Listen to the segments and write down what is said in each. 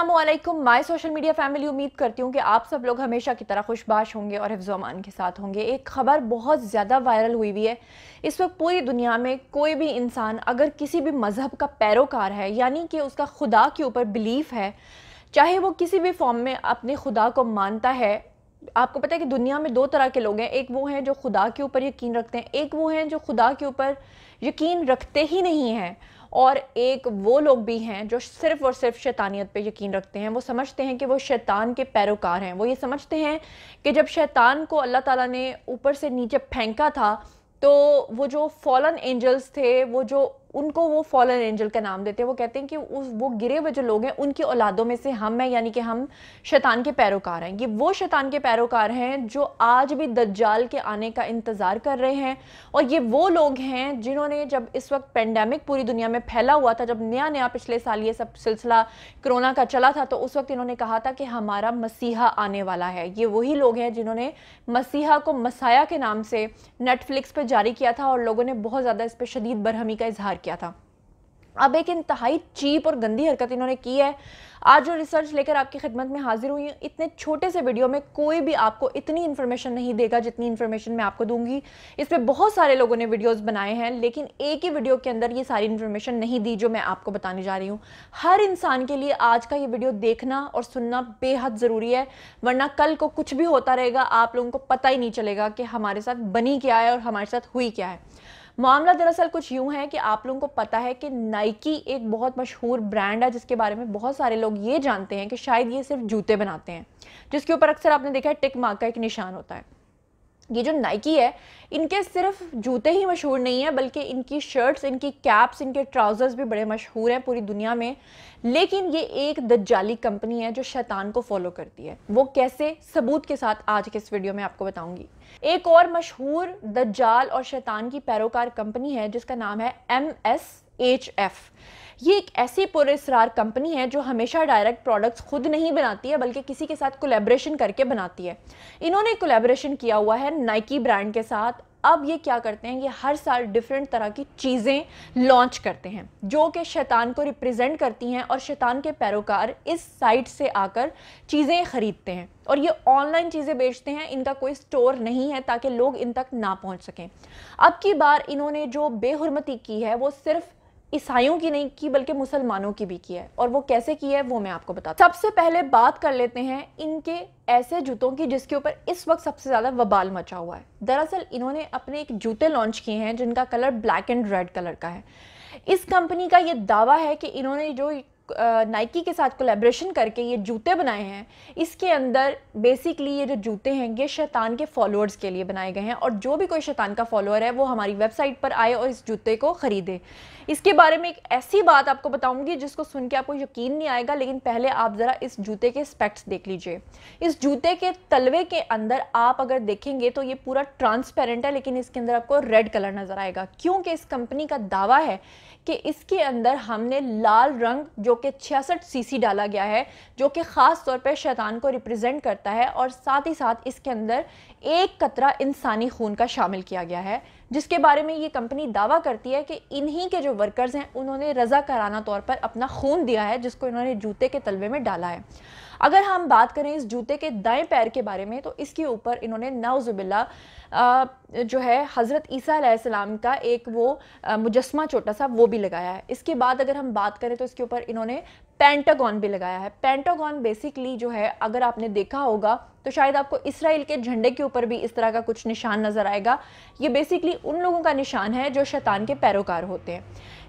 Aslam my social media family उम्मीद करती हूँ कि आप सब लोग हमेशा की तरह खुशबाश होंगे और अमान के साथ होंगे एक खबर बहुत ज़्यादा वायरल हुई हुई है इस वक्त पूरी दुनिया में कोई भी इंसान अगर किसी भी मज़हब का पैरोकार है यानी कि उसका खुदा के ऊपर बिलीफ है चाहे वो किसी भी फॉर्म में अपने खुदा को मानता है आपको पता है कि दुनिया में दो तरह के लोग हैं एक वो हैं जो खुदा के ऊपर यकीन रखते हैं एक वो हैं जो खुदा के ऊपर यकीन रखते ही नहीं हैं और एक वो लोग भी हैं जो सिर्फ़ और सिर्फ शैतानियत पे यकीन रखते हैं वो समझते हैं कि वो शैतान के पैरोकार हैं वो ये समझते हैं कि जब शैतान को अल्लाह ताला ने ऊपर से नीचे फेंका था तो वो जो फॉलन एंजल्स थे वो जो उनको वो फॉलन एंजल का नाम देते हैं वो कहते हैं कि उस वो गिरे हुए जो लोग हैं उनकी औलादों में से हम हैं यानी कि हम शैतान के पैरोकार हैं ये वो शैतान के पैरोकार हैं जो आज भी दज्जाल के आने का इंतज़ार कर रहे हैं और ये वो लोग हैं जिन्होंने जब इस वक्त पेंडेमिक पूरी दुनिया में फैला हुआ था जब नया नया पिछले साल ये सब सिलसिला कोरोना का चला था तो उस वक्त इन्होंने कहा था कि हमारा मसीहा आने वाला है ये वही लोग हैं जिन्होंने मसीहा को मसाया के नाम से नेटफ्लिक्स पर जारी किया था और लोगों ने बहुत ज़्यादा इस पर शदीद बरहमी का इजहार किया था अब एक इंतहाई चीप और गंदी हरकत इन्होंने की है आज जो रिसर्च लेकर आपकी खिदमत में हाजिर हुई हूँ इतने छोटे से वीडियो में कोई भी आपको इतनी इन्फॉर्मेशन नहीं देगा जितनी इन्फॉर्मेशन मैं आपको दूंगी इस पर बहुत सारे लोगों ने वीडियोस बनाए हैं लेकिन एक ही वीडियो के अंदर ये सारी इन्फॉर्मेशन नहीं दी जो मैं आपको बताने जा रही हूँ हर इंसान के लिए आज का ये वीडियो देखना और सुनना बेहद ज़रूरी है वरना कल को कुछ भी होता रहेगा आप लोगों को पता ही नहीं चलेगा कि हमारे साथ बनी क्या है और हमारे साथ हुई क्या है मामला दरअसल कुछ यूं है कि आप लोगों को पता है कि नाइकी एक बहुत मशहूर ब्रांड है जिसके बारे में बहुत सारे लोग ये जानते हैं कि शायद ये सिर्फ जूते बनाते हैं जिसके ऊपर अक्सर आपने देखा है टिक मार्क का एक निशान होता है ये जो नाइकी है इनके सिर्फ जूते ही मशहूर नहीं है बल्कि इनकी शर्ट्स इनकी कैप्स इनके ट्राउज़र्स भी बड़े मशहूर हैं पूरी दुनिया में लेकिन ये एक दज्जाली कंपनी है जो शैतान को फॉलो करती है वो कैसे सबूत के साथ आज के इस वीडियो में आपको बताऊंगी एक और मशहूर दज्जाल और शैतान की पैरोकार कंपनी है जिसका नाम है एम एस एच एफ ये एक ऐसी पुरेसरार कंपनी है जो हमेशा डायरेक्ट प्रोडक्ट्स खुद नहीं बनाती है बल्कि किसी के साथ कोलेब्रेशन करके बनाती है इन्होंने कोलेब्रेशन किया हुआ है नाइकी ब्रांड के साथ अब ये क्या करते हैं ये हर साल डिफरेंट तरह की चीज़ें लॉन्च करते हैं जो कि शैतान को रिप्रेजेंट करती हैं और शैतान के पैरोकार इस साइट से आकर चीज़ें ख़रीदते हैं और ये ऑनलाइन चीज़ें बेचते हैं इनका कोई स्टोर नहीं है ताकि लोग इन तक ना पहुंच सकें अब की बार इन्होंने जो बेहरमती की है वो सिर्फ़ ईसाइयों की नहीं की बल्कि मुसलमानों की भी की है और वो कैसे की है वो मैं आपको बता सबसे पहले बात कर लेते हैं इनके ऐसे जूतों की जिसके ऊपर इस वक्त सबसे ज़्यादा वबाल मचा हुआ है दरअसल इन्होंने अपने एक जूते लॉन्च किए हैं जिनका colour black and red colour का है इस कंपनी का ये दावा है कि इन्होंने जो नाइकी के साथ कोलेब्रेशन करके ये जूते बनाए हैं इसके अंदर बेसिकली ये जो जूते हैं ये शैतान के फॉलोअर्स के लिए बनाए गए हैं और जो भी कोई शैतान का फॉलोअर है वो हमारी वेबसाइट पर आए और इस जूते को ख़रीदे इसके बारे में एक ऐसी बात आपको बताऊंगी जिसको सुन के आपको यकीन नहीं आएगा लेकिन पहले आप ज़रा इस जूते के स्पेक्ट्स देख लीजिए इस जूते के तलवे के अंदर आप अगर देखेंगे तो ये पूरा ट्रांसपेरेंट है लेकिन इसके अंदर आपको रेड कलर नज़र आएगा क्योंकि इस कंपनी का दावा है कि इसके अंदर हमने लाल रंग जो के 66 सीसी डाला गया है जो कि ख़ास तौर पर शैतान को रिप्रेजेंट करता है और साथ ही साथ इसके अंदर एक कतरा इंसानी खून का शामिल किया गया है जिसके बारे में ये कंपनी दावा करती है कि इन्हीं के जो वर्कर्स हैं उन्होंने रज़ाकाराना तौर पर अपना खून दिया है जिसको इन्होंने जूते के तलबे में डाला है अगर हम बात करें इस जूते के दाएं पैर के बारे में तो इसके ऊपर इन्होंने नाउजुबिल्ला जो है हज़रत ईसा सलाम का एक वो मुजस्मा छोटा सा वो भी लगाया है इसके बाद अगर हम बात करें तो इसके ऊपर इन्होंने पेंटागॉन भी लगाया है पेंटागॉन बेसिकली जो है अगर आपने देखा होगा तो शायद आपको इसराइल के झंडे के ऊपर भी इस तरह का कुछ निशान नज़र आएगा ये बेसिकली उन लोगों का निशान है जो शैतान के पैरोकार होते हैं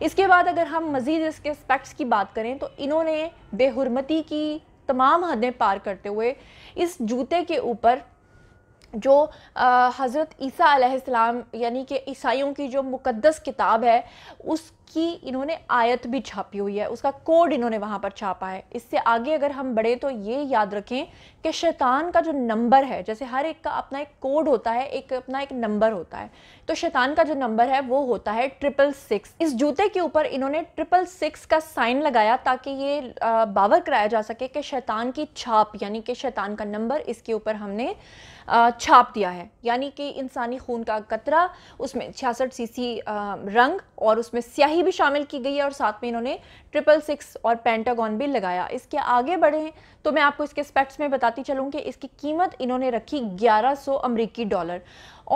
इसके बाद अगर हम मज़ीद इसके स्पेक्ट्स की बात करें तो इन्होंने बेहरमती की तमाम हदें पार करते हुए इस जूते के ऊपर जो हज़रत ईसा अलैहिस्सलाम यानी कि ईसाइयों की जो मुकद्दस किताब है उसकी इन्होंने आयत भी छापी हुई है उसका कोड इन्होंने वहाँ पर छापा है इससे आगे अगर हम बढ़े तो ये याद रखें कि शैतान का जो नंबर है जैसे हर एक का अपना एक कोड होता है एक अपना एक नंबर होता है तो शैतान का जो नंबर है वो होता है ट्रिपल सिक्स इस जूते के ऊपर इन्होंने ट्रिपल सिक्स का साइन लगाया ताकि ये बावर कराया जा सके कि शैतान की छाप यानी कि शैतान का नंबर इसके ऊपर हमने छाप दिया है यानी कि इंसानी खून का कतरा उसमें छियासठ सीसी रंग और उसमें स्याही भी शामिल की गई है और साथ में इन्होंने ट्रिपल सिक्स और पेंटागॉन भी लगाया इसके आगे बढ़े तो मैं आपको इसके स्पेक्ट्स में बताती चलूँ कि इसकी कीमत इन्होंने रखी ग्यारह सौ अमरीकी डॉलर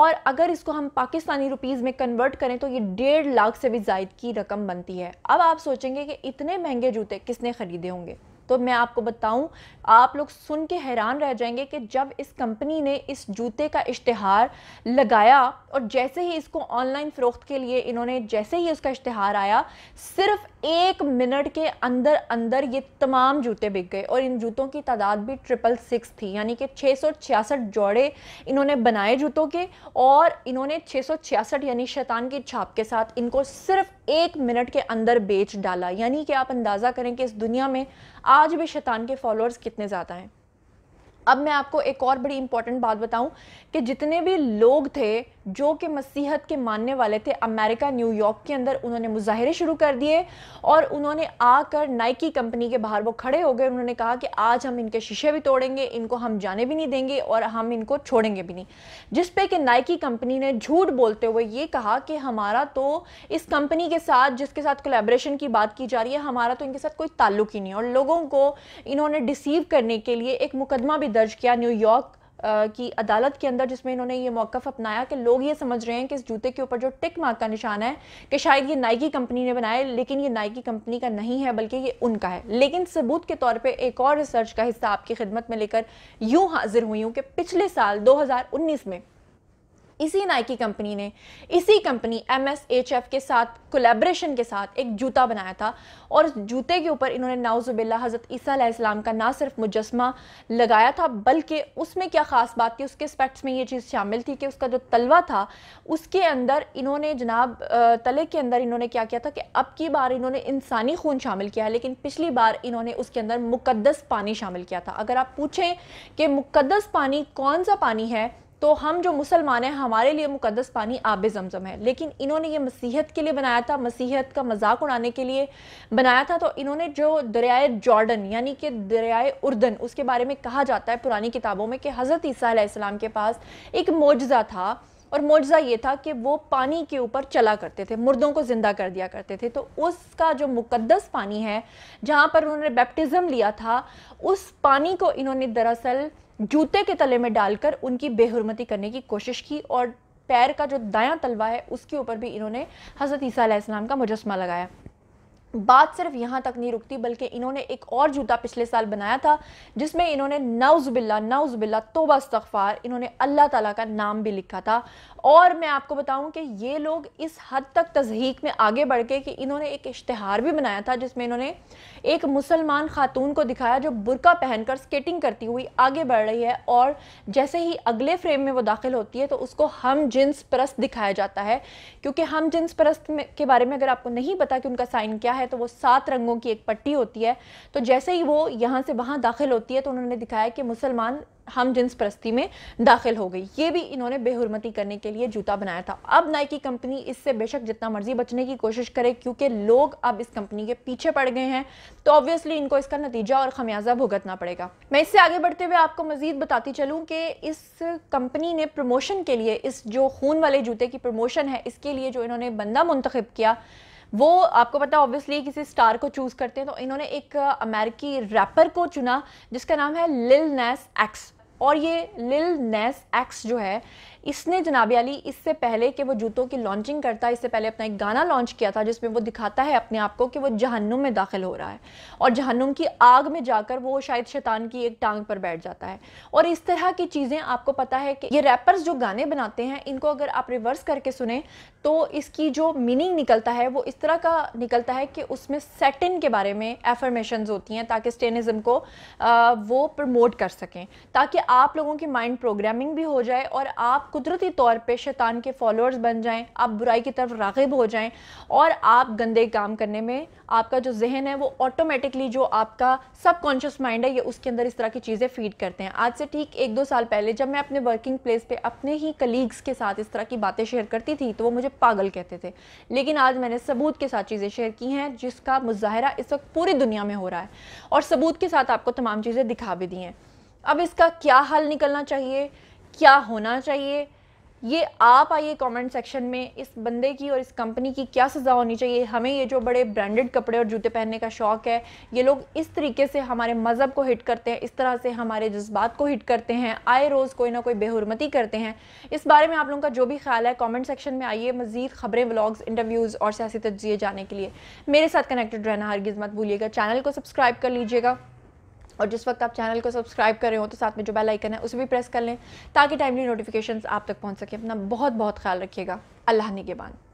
और अगर इसको हम पाकिस्तानी रुपीज़ में कन्वर्ट करें तो ये डेढ़ लाख से भी जायद की रकम बनती है अब आप सोचेंगे कि इतने महंगे जूते किसने ख़रीदे होंगे तो मैं आपको बताऊं आप लोग सुन के हैरान रह जाएंगे कि जब इस कंपनी ने इस जूते का इश्तहार लगाया और जैसे ही इसको ऑनलाइन फ़रोख्त के लिए इन्होंने जैसे ही उसका इश्तहार आया सिर्फ एक मिनट के अंदर अंदर ये तमाम जूते बिक गए और इन जूतों की तादाद भी ट्रिपल सिक्स थी यानी कि छः जोड़े इन्होंने बनाए जूतों के और इन्होंने छः यानी शैतान की छाप के साथ इनको सिर्फ एक मिनट के अंदर बेच डाला यानी कि आप अंदाज़ा करें कि इस दुनिया में आज भी शैतान के फॉलोअर्स कितने ज़्यादा हैं अब मैं आपको एक और बड़ी इंपॉर्टेंट बात बताऊं कि जितने भी लोग थे जो कि मसीहत के मानने वाले थे अमेरिका न्यूयॉर्क के अंदर उन्होंने मुजाहरे शुरू कर दिए और उन्होंने आकर नाइकी कंपनी के बाहर वो खड़े हो गए उन्होंने कहा कि आज हम इनके शीशे भी तोड़ेंगे इनको हम जाने भी नहीं देंगे और हम इनको छोड़ेंगे भी नहीं जिस पे कि नाइकी कंपनी ने झूठ बोलते हुए ये कहा कि हमारा तो इस कंपनी के साथ जिसके साथ कोलेब्रेशन की बात की जा रही है हमारा तो इनके साथ कोई ताल्लुक ही नहीं और लोगों को इन्होंने डिसीव करने के लिए एक मुकदमा भी दर्ज किया न्यूयॉर्क की अदालत के अंदर जिसमें इन्होंने ये मौक़ अपनाया कि लोग ये समझ रहे हैं कि इस जूते के ऊपर जो टिक मार्क का निशान है कि शायद ये नाइकी कंपनी ने बनाया लेकिन ये नाइकी कंपनी का नहीं है बल्कि ये उनका है लेकिन सबूत के तौर पर एक और रिसर्च का हिस्सा आपकी खिदमत में लेकर यूँ हाजिर हुई हूँ कि पिछले साल दो में इसी नाइकी कंपनी ने इसी company M S H F के साथ कोलेब्रेशन के साथ एक जूता बनाया था और जूते के ऊपर इन्होंने नाउजुबिल्ला हज़रत ईसीम का ना सिर्फ मुजस्मा लगाया था बल्कि उसमें क्या ख़ास बात थी उसके स्पेक्ट्स में ये चीज़ शामिल थी कि उसका जो तलवा था उसके अंदर इन्होंने जनाब तले के अंदर इन्होंने क्या किया था कि अब की बार इन्होंने इंसानी खून शामिल किया है लेकिन पिछली बार इन्होंने उसके अंदर मुकदस पानी शामिल किया था अगर आप पूछें कि मुकदस पानी कौन सा पानी है तो हम जो मुसलमान हैं हमारे लिए मुकदस पानी आब जमजम है लेकिन इन्होंने ये मसीहत के लिए बनाया था मसीहत का मजाक उड़ाने के लिए बनाया था तो इन्होंने जो दरियाए जॉर्डन यानी कि दरियाए उर्दन उसके बारे में कहा जाता है पुरानी किताबों में कि हज़रत ईसीम के पास एक मुआजा था और मुआजा ये था कि वो पानी के ऊपर चला करते थे मुर्दों को ज़िंदा कर दिया करते थे तो उसका जो मुक़दस पानी है जहाँ पर उन्होंने बैप्टिज़म लिया था उस पानी को इन्होंने दरअसल जूते के तले में डालकर उनकी बेहरमती करने की कोशिश की और पैर का जो दायां तलवा है उसके ऊपर भी इन्होंने हज़रत ईसा इस्लाम का मुजस्मा लगाया बात सिर्फ यहाँ तक नहीं रुकती बल्कि इन्होंने एक और जूता पिछले साल बनाया था जिसमें इन्होंने नवज़बिल्ला नवज़बिल्ला तोबा इस्तफ़ार इन्होंने अल्लाह ताला का नाम भी लिखा था और मैं आपको बताऊं कि ये लोग इस हद तक तजहीक में आगे बढ़ के कि इन्होंने एक इश्तहार भी बनाया था जिसमें इन्होंने एक मुसलमान खातून को दिखाया जो बुरका पहनकर स्केटिंग करती हुई आगे बढ़ रही है और जैसे ही अगले फ्रेम में वो दाखिल होती है तो उसको हम जिन्स परस्त दिखाया जाता है क्योंकि हम जिन्स परस्त के बारे में अगर आपको नहीं पता कि उनका साइन क्या है है तो वो सात रंगों की एक पट्टी होती है तो जैसे ही वो यहाँ से वहाँ दाखिल होती है तो उन्होंने दिखाया कि मुसलमान हम जिन्स प्रस्ती में दाखिल हो गई ये भी इन्होंने बेहरमती करने के लिए जूता बनाया था अब नाइकी कंपनी इससे बेशक जितना मर्जी बचने की कोशिश करे क्योंकि लोग अब इस कंपनी के पीछे पड़ गए हैं तो ऑब्वियसली इनको इसका नतीजा और खमियाजा भुगतना पड़ेगा मैं इससे आगे बढ़ते हुए आपको मजीद बताती चलूँ कि इस कंपनी ने प्रमोशन के लिए इस जो खून वाले जूते की प्रमोशन है इसके लिए जो इन्होंने बंदा मुंतखब किया वो आपको पता है ऑब्वियसली किसी स्टार को चूज़ करते हैं तो इन्होंने एक अमेरिकी uh, रैपर को चुना जिसका नाम है लिल नेस एक्स और ये लिल नेस एक्स जो है इसने जनाब अली इससे पहले कि वो जूतों की लॉन्चिंग करता है इससे पहले अपना एक गाना लॉन्च किया था जिसमें वो दिखाता है अपने आप को कि वो जहन्नुम में दाखिल हो रहा है और जहन्नुम की आग में जाकर वो शायद शैतान की एक टांग पर बैठ जाता है और इस तरह की चीज़ें आपको पता है कि ये रैपर्स जो गाने बनाते हैं इनको अगर आप रिवर्स करके सुने तो इसकी जो मीनिंग निकलता है वो इस तरह का निकलता है कि उसमें सेटिन के बारे में एफर्मेशन होती हैं ताकि स्टेनिज़म को आ, वो प्रमोट कर सकें ताकि आप लोगों की माइंड प्रोग्रामिंग भी हो जाए और आप कुदरती तौर पे शैतान के फॉलोअर्स बन जाएं आप बुराई की तरफ रागब हो जाएं और आप गंदे काम करने में आपका जो जहन है वो ऑटोमेटिकली जो आपका सबकॉन्शियस माइंड है ये उसके अंदर इस तरह की चीज़ें फीड करते हैं आज से ठीक एक दो साल पहले जब मैं अपने वर्किंग प्लेस पर अपने ही कलीग्स के साथ इस तरह की बातें शेयर करती थी तो वो मुझे पागल कहते थे लेकिन आज मैंने सबूत के साथ चीज़ें शेयर की हैं जिसका मुजाहरा इस वक्त पूरी दुनिया में हो रहा है और सबूत के साथ आपको तमाम चीज़ें दिखा भी दी हैं अब इसका क्या हल निकलना चाहिए क्या होना चाहिए ये आप आइए कमेंट सेक्शन में इस बंदे की और इस कंपनी की क्या सज़ा होनी चाहिए हमें ये जो बड़े ब्रांडेड कपड़े और जूते पहनने का शौक़ है ये लोग इस तरीके से हमारे मज़हब को हिट करते हैं इस तरह से हमारे जज्बात को हिट करते हैं आए रोज़ कोई ना कोई बेहरमती करते हैं इस बारे में आप लोगों का जो भी ख्याल है कॉमेंट सेक्शन में आइए मज़ीद खबरें व्लाग्स इंटरव्यूज़ और सियासी तजिए जाने के लिए मेरे साथ कनेक्टेड रहना हर मत भूलिएगा चैनल को सब्सक्राइब कर लीजिएगा और जिस वक्त आप चैनल को सब्सक्राइब कर रहे हो तो साथ में जो बेल आइकन है उसे भी प्रेस कर लें ताकि टाइमली नोटिफिकेशंस आप तक पहुंच सके अपना बहुत बहुत ख्याल रखिएगा अल्लाह निगेबान